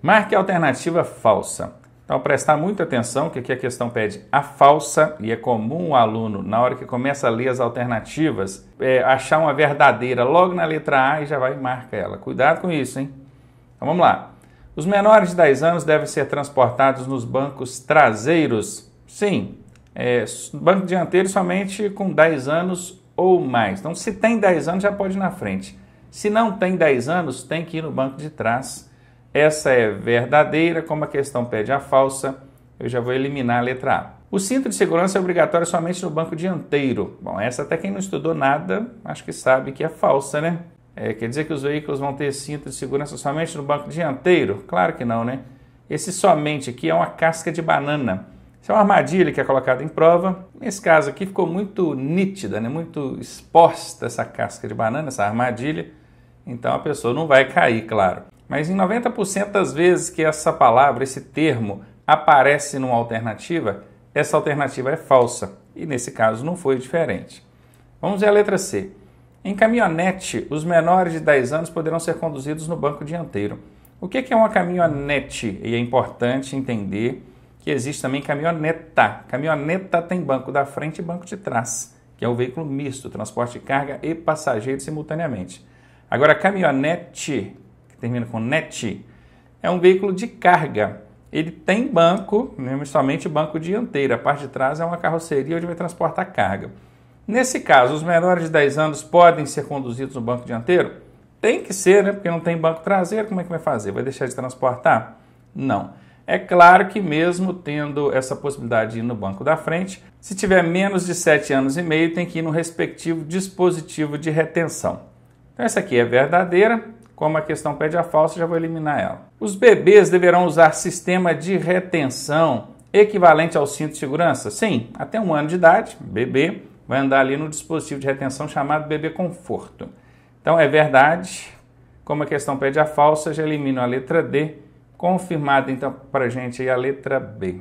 Marque a alternativa falsa. Então, prestar muita atenção, que aqui a questão pede a falsa, e é comum o aluno, na hora que começa a ler as alternativas, é, achar uma verdadeira logo na letra A e já vai e marca ela. Cuidado com isso, hein? Então, vamos lá. Os menores de 10 anos devem ser transportados nos bancos traseiros. Sim, é, banco dianteiro somente com 10 anos ou mais. Então, se tem 10 anos, já pode ir na frente. Se não tem 10 anos, tem que ir no banco de trás essa é verdadeira, como a questão pede a falsa. Eu já vou eliminar a letra A. O cinto de segurança é obrigatório somente no banco dianteiro. Bom, essa até quem não estudou nada, acho que sabe que é falsa, né? É, quer dizer que os veículos vão ter cinto de segurança somente no banco dianteiro? Claro que não, né? Esse somente aqui é uma casca de banana. Isso é uma armadilha que é colocada em prova. Nesse caso aqui ficou muito nítida, né? muito exposta essa casca de banana, essa armadilha. Então a pessoa não vai cair, claro. Mas em 90% das vezes que essa palavra, esse termo, aparece numa alternativa, essa alternativa é falsa. E nesse caso não foi diferente. Vamos ver a letra C. Em caminhonete, os menores de 10 anos poderão ser conduzidos no banco dianteiro. O que é uma caminhonete? E é importante entender que existe também caminhoneta. Caminhoneta tem banco da frente e banco de trás, que é um veículo misto, transporte de carga e passageiro simultaneamente. Agora, caminhonete termina com NET, é um veículo de carga. Ele tem banco, né, mesmo somente banco dianteiro. A parte de trás é uma carroceria onde vai transportar carga. Nesse caso, os menores de 10 anos podem ser conduzidos no banco dianteiro? Tem que ser, né? Porque não tem banco traseiro, como é que vai fazer? Vai deixar de transportar? Não. É claro que mesmo tendo essa possibilidade de ir no banco da frente, se tiver menos de 7 anos e meio, tem que ir no respectivo dispositivo de retenção. Então essa aqui é verdadeira, como a questão pede a falsa, já vou eliminar ela. Os bebês deverão usar sistema de retenção equivalente ao cinto de segurança? Sim, até um ano de idade, bebê vai andar ali no dispositivo de retenção chamado bebê conforto. Então é verdade, como a questão pede a falsa, já elimino a letra D, confirmada então para a gente a letra B.